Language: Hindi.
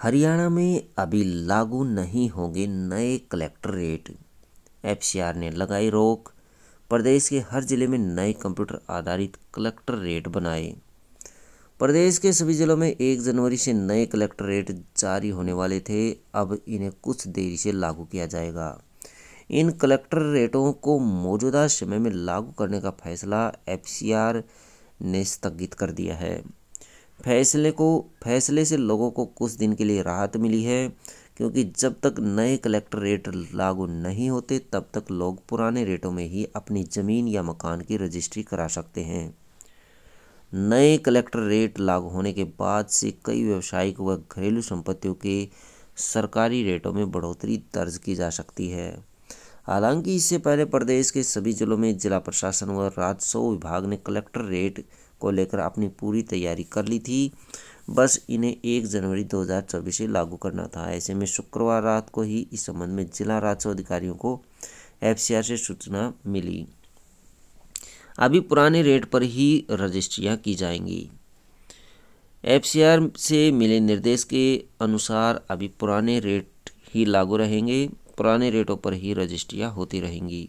हरियाणा में अभी लागू नहीं होंगे नए कलेक्टर रेट एफसीआर ने लगाई रोक प्रदेश के हर जिले में नए कंप्यूटर आधारित कलेक्टर रेट बनाए प्रदेश के सभी ज़िलों में एक जनवरी से नए कलेक्टर रेट जारी होने वाले थे अब इन्हें कुछ देरी से लागू किया जाएगा इन कलेक्टर रेटों को मौजूदा समय में लागू करने का फैसला एफ ने स्थगित कर दिया है फैसले को फैसले से लोगों को कुछ दिन के लिए राहत मिली है क्योंकि जब तक नए कलेक्टर रेट लागू नहीं होते तब तक लोग पुराने रेटों में ही अपनी ज़मीन या मकान की रजिस्ट्री करा सकते हैं नए कलेक्टर रेट लागू होने के बाद से कई व्यावसायिक व घरेलू संपत्तियों के सरकारी रेटों में बढ़ोतरी दर्ज की जा सकती है हालांकि इससे पहले प्रदेश के सभी जिलों में जिला प्रशासन व राजस्व विभाग ने कलेक्टर रेट को लेकर अपनी पूरी तैयारी कर ली थी बस इन्हें एक जनवरी 2024 से लागू करना था ऐसे में शुक्रवार रात को ही इस संबंध में जिला राजस्व अधिकारियों को एफ से सूचना मिली अभी पुराने रेट पर ही रजिस्ट्रियाँ की जाएंगी एफ से मिले निर्देश के अनुसार अभी पुराने रेट ही लागू रहेंगे पुराने रेटों पर ही रजिस्ट्रियाँ होती रहेंगी